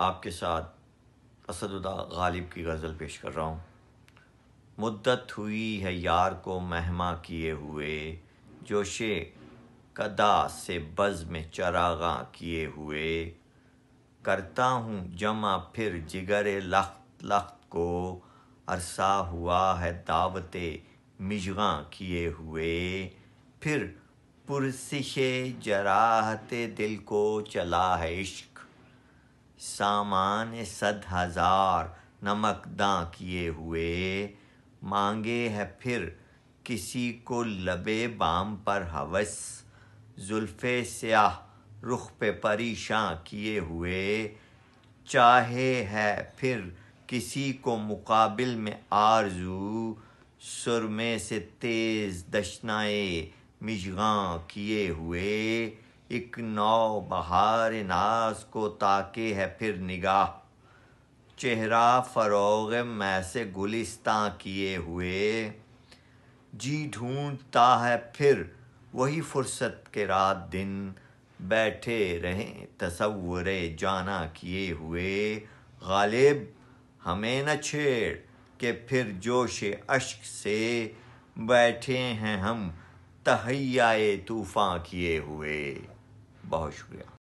आपके साथ असदुदा गालिब की गज़ल पेश कर रहा हूँ मुद्दत हुई है यार को महमा किए हुए जोशे कदा से बज़ में चरागा किए हुए करता हूँ जमा फिर जिगर लख्त लख्त को अरसा हुआ है दावत मिजगा किए हुए फिर पुरसिशे जराहत दिल को चला है इश्क सामान सद हजार नमक दा किए हुए मांगे है फिर किसी को लबे बाम पर हवस जुल्फ़े स्याह रुख पे परेशान किए हुए चाहे है फिर किसी को मुकाबिल में आरजू सुरमे से तेज़ दशनाए मिजगा किए हुए एक नौ बहार नाज को ताके है फिर निगाह चेहरा फरोग में से गुलिस्तां किए हुए जी ढूंढता है फिर वही फुर्सत के रात दिन बैठे रहें तस्वुर जाना किए हुए गालिब हमें न छेड़ के फिर जोश अश्क से बैठे हैं हम तहैयाए तूफ़ा किए हुए bağışlıyor.